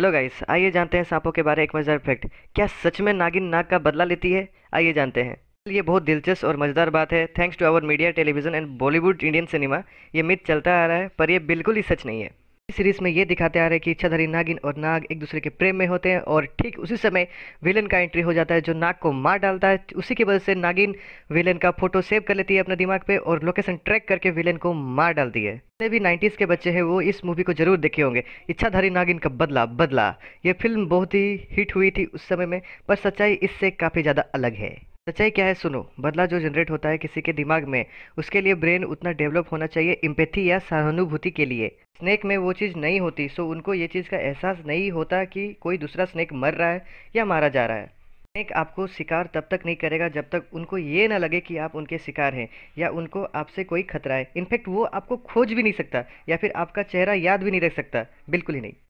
hello guys आइए जानते हैं सांपों के बारे एक मज़ेदार फैक्ट क्या सच में नागिन नाग का बदला लेती है आइए जानते हैं ये बहुत दिलचस्प और मज़ेदार बात है thanks to our media television and Bollywood Indian cinema ये मिथ चलता आ रहा है पर यह बिल्कुल ही सच नहीं है सीरीज में ये दिखाते आ रहे हैं कि इच्छाधारी नागिन और नाग एक दूसरे के प्रेम में होते हैं और ठीक उसी समय विलन का एंट्री हो जाता है जो नाग को मार डालता है उसी की वजह से नागिन विलन का फोटो सेव कर लेती है अपने दिमाग पे और लोकेशन ट्रैक करके विलन को मार डालती है जितने भी नाइन्टीज के बच्चे हैं वो इस मूवी को जरूर देखे होंगे इच्छाधारी नागिन का बदला बदला ये फिल्म बहुत ही हिट हुई थी उस समय में पर सच्चाई इससे काफ़ी ज़्यादा अलग है सच्चाई क्या है सुनो बदला जो जनरेट होता है किसी के दिमाग में उसके लिए ब्रेन उतना डेवलप होना चाहिए इम्पेथी या सहानुभूति के लिए स्नेक में वो चीज़ नहीं होती सो उनको ये चीज़ का एहसास नहीं होता कि कोई दूसरा स्नेक मर रहा है या मारा जा रहा है स्नेक आपको शिकार तब तक नहीं करेगा जब तक उनको ये ना लगे कि आप उनके शिकार हैं या उनको आपसे कोई खतरा है इनफैक्ट वो आपको खोज भी नहीं सकता या फिर आपका चेहरा याद भी नहीं रख सकता बिल्कुल ही नहीं